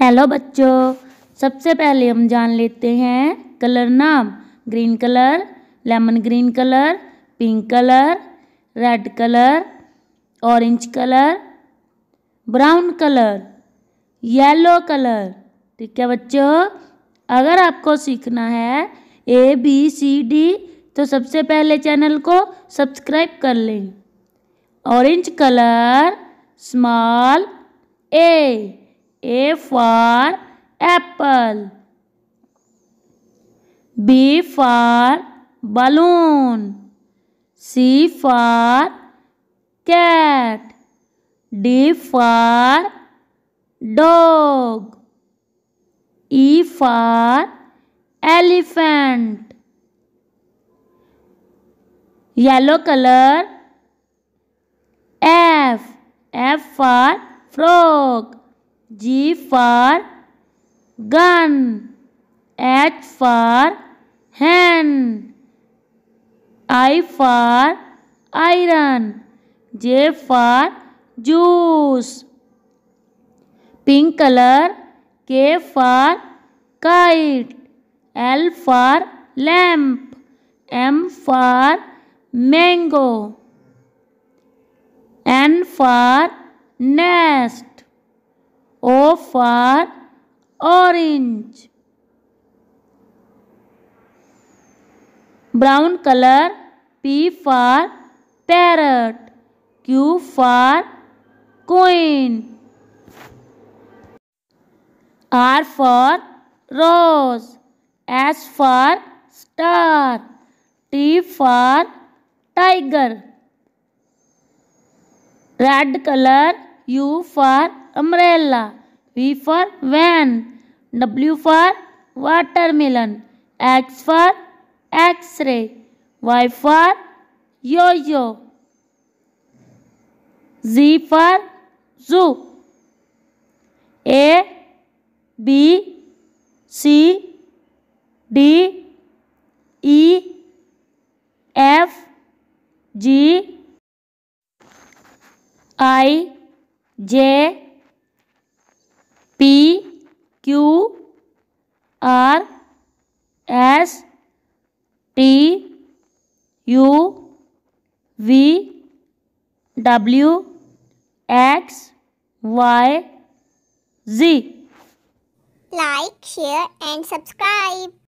Hello बच्चों सबसे पहले हम जान लेते हैं कलर नाम green colour lemon green colour pink colour red colour orange colour brown colour yellow colour ठीक है बच्चों अगर आपको सीखना है ए बी सी डी तो सबसे पहले चैनल को सब्सक्राइब कर लें orange colour small A A for apple. B for balloon. C for cat. D for dog. E for elephant. Yellow color. F. F for frog. G for gun, H for hen, I for iron, J for juice. Pink color, K for kite, L for lamp, M for mango, N for nest. O for orange. Brown color P for parrot. Q for queen. R for rose. S for star. T for tiger. Red color U for umbrella, V for van, W for watermelon, X for x-ray, Y for yo-yo, Z for zoo, A, B, C, D, E, F, G, I, J P Q R S T U V W X Y Z like share and subscribe